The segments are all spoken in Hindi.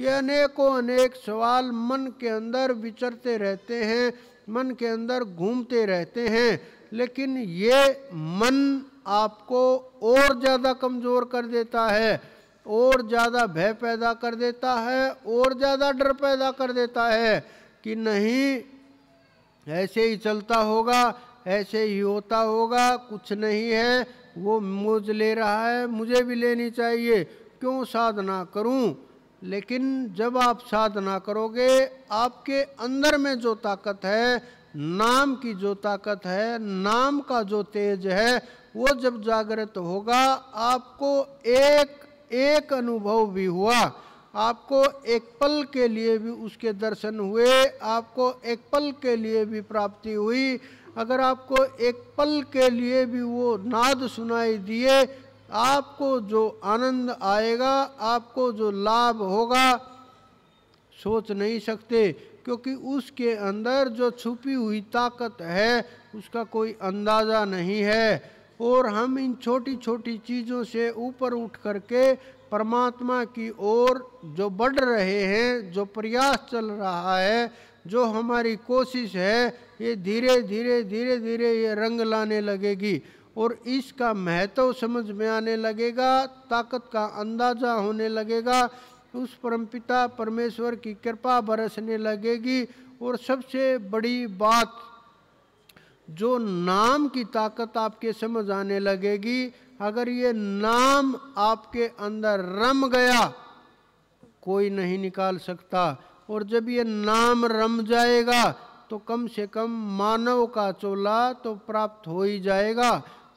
ये अनेकों अनेक सवाल मन के अंदर विचरते रहते हैं मन के अंदर घूमते रहते हैं लेकिन ये मन आपको और ज़्यादा कमज़ोर कर देता है और ज़्यादा भय पैदा कर देता है और ज़्यादा डर पैदा कर देता है कि नहीं ऐसे ही चलता होगा ऐसे ही होता होगा कुछ नहीं है वो मुझ ले रहा है मुझे भी लेनी चाहिए क्यों साधना करूं लेकिन जब आप साधना करोगे आपके अंदर में जो ताकत है नाम की जो ताकत है नाम का जो तेज है वो जब जागृत होगा आपको एक एक अनुभव भी हुआ आपको एक पल के लिए भी उसके दर्शन हुए आपको एक पल के लिए भी प्राप्ति हुई अगर आपको एक पल के लिए भी वो नाद सुनाई दिए आपको जो आनंद आएगा आपको जो लाभ होगा सोच नहीं सकते क्योंकि उसके अंदर जो छुपी हुई ताकत है उसका कोई अंदाज़ा नहीं है और हम इन छोटी छोटी चीज़ों से ऊपर उठ करके परमात्मा की ओर जो बढ़ रहे हैं जो प्रयास चल रहा है जो हमारी कोशिश है ये धीरे धीरे धीरे धीरे ये रंग लाने लगेगी और इसका महत्व समझ में आने लगेगा ताकत का अंदाज़ा होने लगेगा उस परमपिता परमेश्वर की कृपा बरसने लगेगी और सबसे बड़ी बात जो नाम की ताकत आपके समझ आने लगेगी अगर ये नाम आपके अंदर रम गया कोई नहीं निकाल सकता और जब ये नाम रम जाएगा तो कम से कम मानव का चोला तो प्राप्त हो ही जाएगा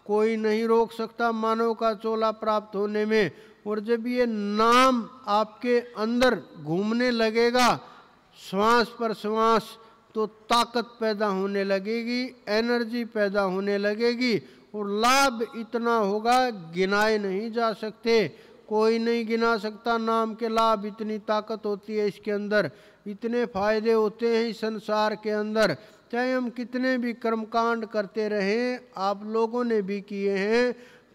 कोई नहीं रोक सकता मानव का चोला प्राप्त होने में और जब ये नाम आपके अंदर घूमने लगेगा श्वास पर श्वास तो ताकत पैदा होने लगेगी एनर्जी पैदा होने लगेगी और लाभ इतना होगा गिनाए नहीं जा सकते कोई नहीं गिना सकता नाम के लाभ इतनी ताकत होती है इसके अंदर इतने फायदे होते हैं संसार के अंदर चाहे हम कितने भी कर्मकांड करते रहें आप लोगों ने भी किए हैं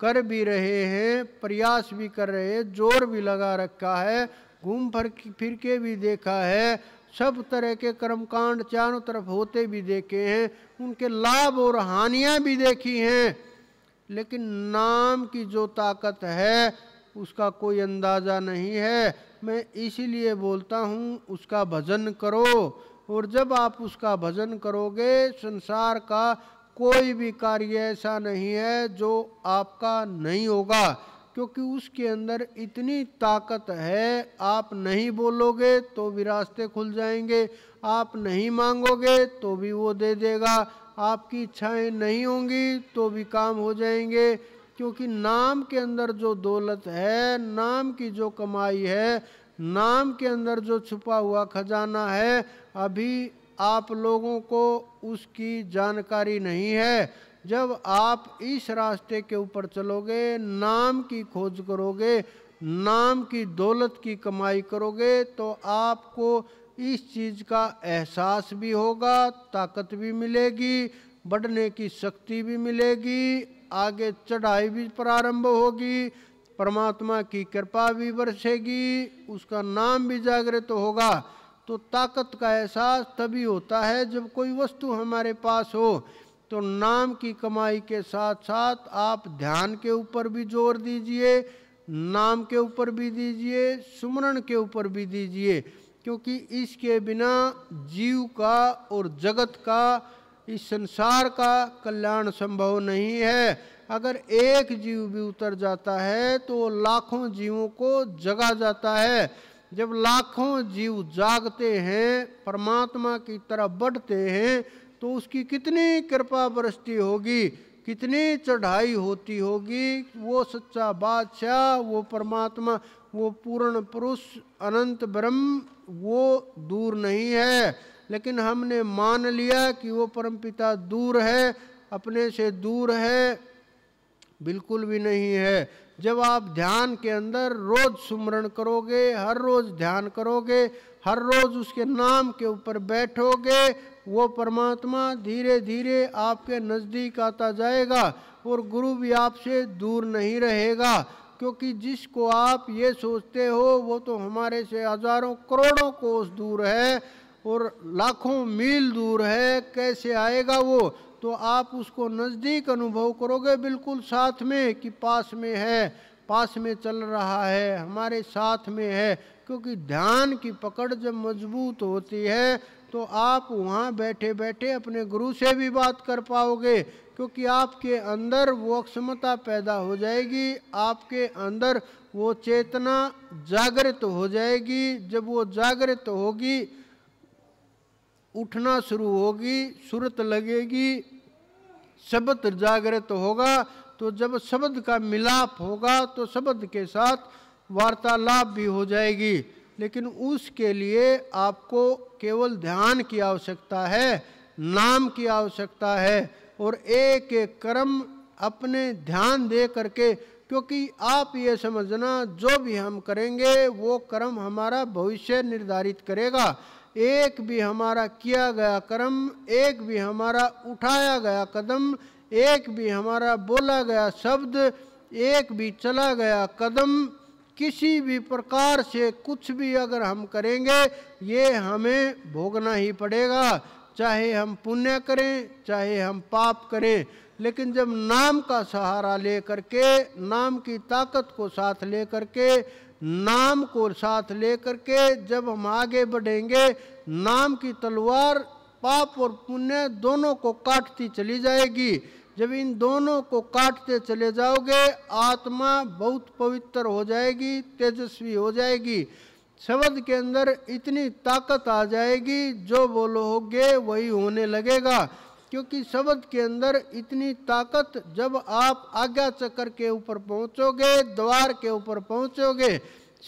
कर भी रहे हैं प्रयास भी कर रहे हैं जोर भी लगा रखा है घूम फिर फिर के भी देखा है सब तरह के कर्मकांड चारों तरफ होते भी देखे हैं उनके लाभ और हानियां भी देखी हैं लेकिन नाम की जो ताकत है उसका कोई अंदाज़ा नहीं है मैं इसीलिए बोलता हूँ उसका भजन करो और जब आप उसका भजन करोगे संसार का कोई भी कार्य ऐसा नहीं है जो आपका नहीं होगा क्योंकि उसके अंदर इतनी ताकत है आप नहीं बोलोगे तो भी रास्ते खुल जाएंगे आप नहीं मांगोगे तो भी वो दे देगा आपकी इच्छाएं नहीं होंगी तो भी काम हो जाएंगे क्योंकि नाम के अंदर जो दौलत है नाम की जो कमाई है नाम के अंदर जो छुपा हुआ खजाना है अभी आप लोगों को उसकी जानकारी नहीं है जब आप इस रास्ते के ऊपर चलोगे नाम की खोज करोगे नाम की दौलत की कमाई करोगे तो आपको इस चीज़ का एहसास भी होगा ताकत भी मिलेगी बढ़ने की शक्ति भी मिलेगी आगे चढ़ाई भी प्रारंभ होगी परमात्मा की कृपा भी बरसेगी उसका नाम भी जागृत तो होगा तो ताकत का एहसास तभी होता है जब कोई वस्तु हमारे पास हो तो नाम की कमाई के साथ साथ आप ध्यान के ऊपर भी जोर दीजिए नाम के ऊपर भी दीजिए सुमरण के ऊपर भी दीजिए क्योंकि इसके बिना जीव का और जगत का इस संसार का कल्याण संभव नहीं है अगर एक जीव भी उतर जाता है तो लाखों जीवों को जगा जाता है जब लाखों जीव जागते हैं परमात्मा की तरह बढ़ते हैं तो उसकी कितनी कृपा बरसती होगी कितनी चढ़ाई होती होगी वो सच्चा बादशाह वो परमात्मा वो पूर्ण पुरुष अनंत ब्रह्म वो दूर नहीं है लेकिन हमने मान लिया कि वो परमपिता दूर है अपने से दूर है बिल्कुल भी नहीं है जब आप ध्यान के अंदर रोज सुमरण करोगे हर रोज ध्यान करोगे हर रोज उसके नाम के ऊपर बैठोगे वो परमात्मा धीरे धीरे आपके नज़दीक आता जाएगा और गुरु भी आपसे दूर नहीं रहेगा क्योंकि जिसको आप ये सोचते हो वो तो हमारे से हजारों करोड़ों कोस दूर है और लाखों मील दूर है कैसे आएगा वो तो आप उसको नज़दीक अनुभव करोगे बिल्कुल साथ में कि पास में है पास में चल रहा है हमारे साथ में है क्योंकि ध्यान की पकड़ जब मजबूत होती है तो आप वहाँ बैठे बैठे अपने गुरु से भी बात कर पाओगे क्योंकि आपके अंदर वो अक्षमता पैदा हो जाएगी आपके अंदर वो चेतना जागृत हो जाएगी जब वो जागृत होगी उठना शुरू होगी सुरत लगेगी शब्द जागृत होगा तो जब शब्द का मिलाप होगा तो शब्द के साथ वार्तालाप भी हो जाएगी लेकिन उसके लिए आपको केवल ध्यान की आवश्यकता है नाम की आवश्यकता है और एक एक कर्म अपने ध्यान दे करके क्योंकि आप ये समझना जो भी हम करेंगे वो कर्म हमारा भविष्य निर्धारित करेगा एक भी हमारा किया गया कर्म एक भी हमारा उठाया गया कदम एक भी हमारा बोला गया शब्द एक भी चला गया कदम किसी भी प्रकार से कुछ भी अगर हम करेंगे ये हमें भोगना ही पड़ेगा चाहे हम पुण्य करें चाहे हम पाप करें लेकिन जब नाम का सहारा ले करके नाम की ताकत को साथ ले करके नाम को साथ लेकर के जब हम आगे बढ़ेंगे नाम की तलवार पाप और पुण्य दोनों को काटती चली जाएगी जब इन दोनों को काटते चले जाओगे आत्मा बहुत पवित्र हो जाएगी तेजस्वी हो जाएगी शब्द के अंदर इतनी ताकत आ जाएगी जो बोलोगे वही होने लगेगा क्योंकि शब्द के अंदर इतनी ताकत जब आप आज्ञा चक्र के ऊपर पहुंचोगे द्वार के ऊपर पहुंचोगे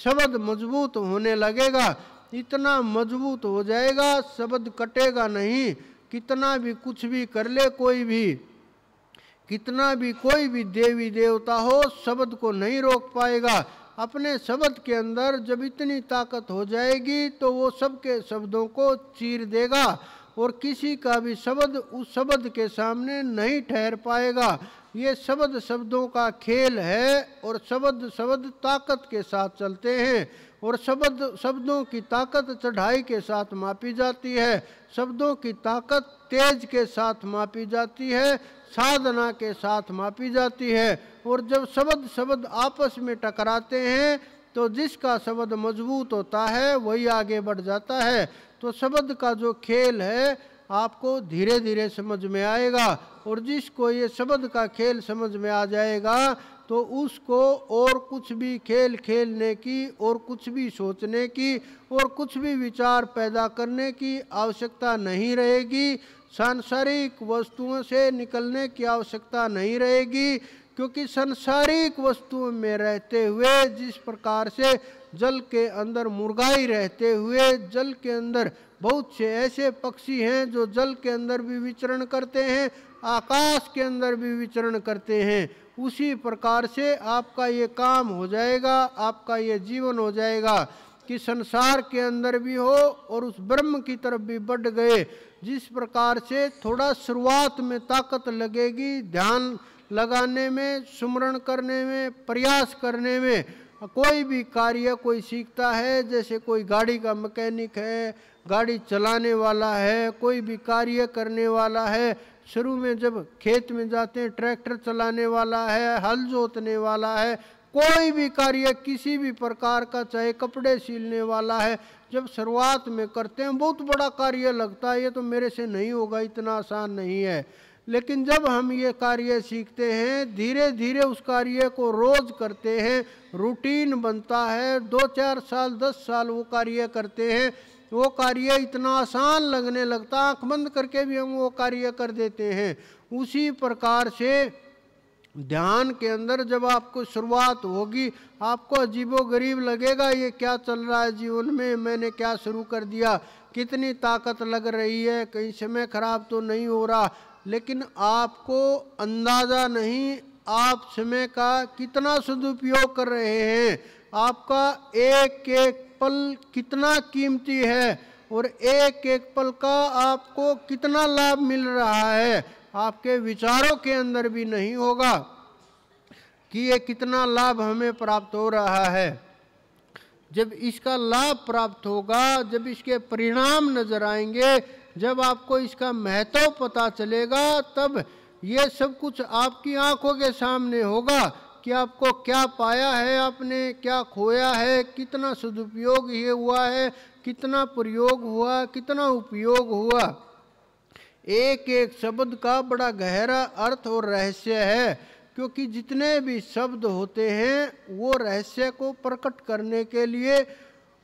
शब्द मजबूत होने लगेगा इतना मजबूत हो जाएगा शब्द कटेगा नहीं कितना भी कुछ भी कर ले कोई भी कितना भी कोई भी देवी देवता हो शब्द को नहीं रोक पाएगा अपने शब्द के अंदर जब इतनी ताकत हो जाएगी तो वो सबके शब्दों को चीर देगा और किसी का भी शब्द उस शब्द के सामने नहीं ठहर पाएगा ये शब्द शब्दों का खेल है और शब्द शब्द ताकत के साथ चलते हैं और शब्द शब्दों की ताकत चढ़ाई के साथ मापी जाती है शब्दों की ताकत तेज के साथ मापी जाती है साधना के साथ मापी जाती है और जब शब्द शब्द आपस में टकराते हैं तो जिसका शब्द मजबूत होता है वही आगे बढ़ जाता है तो शब्द का जो खेल है आपको धीरे धीरे समझ में आएगा और जिसको ये शब्द का खेल समझ में आ जाएगा तो उसको और कुछ भी खेल खेलने की और कुछ भी सोचने की और कुछ भी विचार पैदा करने की आवश्यकता नहीं रहेगी सांसारिक वस्तुओं से निकलने की आवश्यकता नहीं रहेगी क्योंकि सांसारिक वस्तुओं में रहते हुए जिस प्रकार से जल के अंदर मुर्गाई रहते हुए जल के अंदर बहुत से ऐसे पक्षी हैं जो जल के अंदर भी विचरण करते हैं आकाश के अंदर भी विचरण करते हैं उसी प्रकार से आपका ये काम हो जाएगा आपका ये जीवन हो जाएगा कि संसार के अंदर भी हो और उस ब्रह्म की तरफ भी बढ़ गए जिस प्रकार से थोड़ा शुरुआत में ताकत लगेगी ध्यान लगाने में सुमरण करने में प्रयास करने में कोई भी कार्य कोई सीखता है जैसे कोई गाड़ी का मैकेनिक है गाड़ी चलाने वाला है कोई भी कार्य करने वाला है शुरू में जब खेत में जाते हैं ट्रैक्टर चलाने वाला है हल जोतने वाला है कोई भी कार्य किसी भी प्रकार का चाहे कपड़े सिलने वाला है जब शुरुआत में करते हैं बहुत बड़ा कार्य लगता है ये तो मेरे से नहीं होगा इतना आसान नहीं है लेकिन जब हम ये कार्य सीखते हैं धीरे धीरे उस कार्य को रोज़ करते हैं रूटीन बनता है दो चार साल दस साल वो कार्य करते हैं वो कार्य इतना आसान लगने लगता आँख बंद करके भी हम वो कार्य कर देते हैं उसी प्रकार से ध्यान के अंदर जब आपको शुरुआत होगी आपको अजीबो गरीब लगेगा ये क्या चल रहा है जीवन में मैंने क्या शुरू कर दिया कितनी ताकत लग रही है कहीं समय खराब तो नहीं हो रहा लेकिन आपको अंदाज़ा नहीं आप समय का कितना सदुपयोग कर रहे हैं आपका एक एक पल कितना कीमती है और एक एक पल का आपको कितना लाभ मिल रहा है आपके विचारों के अंदर भी नहीं होगा कि ये कितना लाभ हमें प्राप्त हो रहा है जब इसका लाभ प्राप्त होगा जब इसके परिणाम नजर आएंगे जब आपको इसका महत्व पता चलेगा तब ये सब कुछ आपकी आंखों के सामने होगा कि आपको क्या पाया है आपने क्या खोया है कितना सदुपयोग ये हुआ है कितना प्रयोग हुआ कितना उपयोग हुआ एक एक शब्द का बड़ा गहरा अर्थ और रहस्य है क्योंकि जितने भी शब्द होते हैं वो रहस्य को प्रकट करने के लिए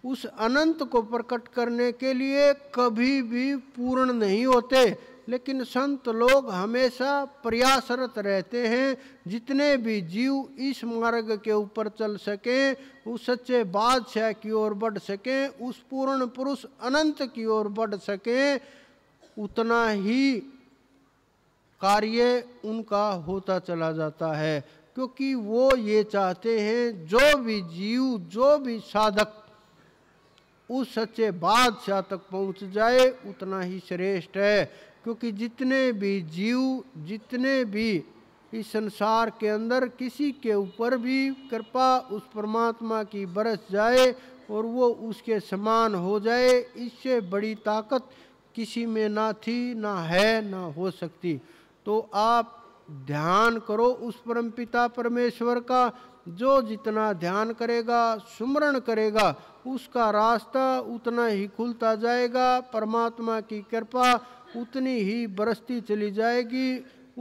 उस अनंत को प्रकट करने के लिए कभी भी पूर्ण नहीं होते लेकिन संत लोग हमेशा प्रयासरत रहते हैं जितने भी जीव इस मार्ग के ऊपर चल सकें उस सच्चे बादशाह की ओर बढ़ सकें उस पूर्ण पुरुष अनंत की ओर बढ़ सकें उतना ही कार्य उनका होता चला जाता है क्योंकि वो ये चाहते हैं जो भी जीव जो भी साधक उस सच्चे बादशाह तक पहुंच जाए उतना ही श्रेष्ठ है क्योंकि जितने भी जीव जितने भी इस संसार के अंदर किसी के ऊपर भी कृपा उस परमात्मा की बरस जाए और वो उसके समान हो जाए इससे बड़ी ताकत किसी में ना थी ना है ना हो सकती तो आप ध्यान करो उस परमपिता परमेश्वर का जो जितना ध्यान करेगा सुमरण करेगा उसका रास्ता उतना ही खुलता जाएगा परमात्मा की कृपा उतनी ही बरसती चली जाएगी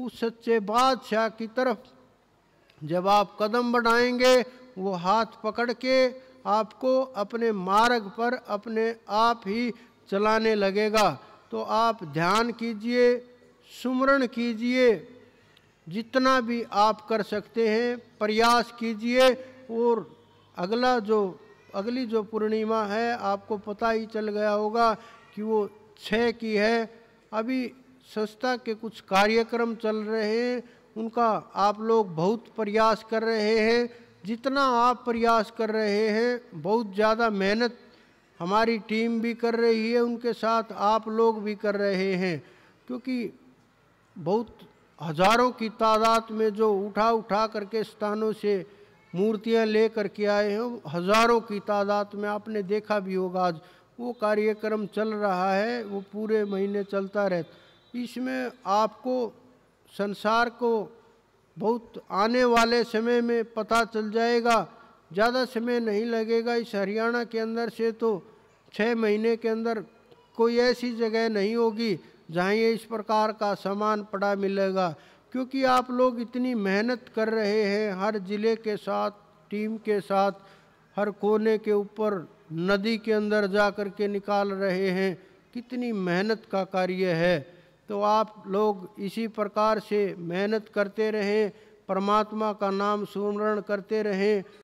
उस सच्चे बादशाह की तरफ जब आप कदम बढ़ाएंगे वो हाथ पकड़ के आपको अपने मार्ग पर अपने आप ही चलाने लगेगा तो आप ध्यान कीजिए सुमरण कीजिए जितना भी आप कर सकते हैं प्रयास कीजिए और अगला जो अगली जो पूर्णिमा है आपको पता ही चल गया होगा कि वो छः की है अभी संस्था के कुछ कार्यक्रम चल रहे हैं उनका आप लोग बहुत प्रयास कर रहे हैं जितना आप प्रयास कर रहे हैं बहुत ज़्यादा मेहनत हमारी टीम भी कर रही है उनके साथ आप लोग भी कर रहे हैं क्योंकि बहुत हज़ारों की तादाद में जो उठा उठा करके स्थानों से मूर्तियां ले के आए हैं हज़ारों की तादाद में आपने देखा भी होगा आज वो कार्यक्रम चल रहा है वो पूरे महीने चलता रहता इसमें आपको संसार को बहुत आने वाले समय में पता चल जाएगा ज़्यादा समय नहीं लगेगा इस हरियाणा के अंदर से तो छः महीने के अंदर कोई ऐसी जगह नहीं होगी जहाँ ये इस प्रकार का सामान पड़ा मिलेगा क्योंकि आप लोग इतनी मेहनत कर रहे हैं हर ज़िले के साथ टीम के साथ हर कोने के ऊपर नदी के अंदर जा कर के निकाल रहे हैं कितनी मेहनत का कार्य है तो आप लोग इसी प्रकार से मेहनत करते रहें परमात्मा का नाम सुमरण करते रहें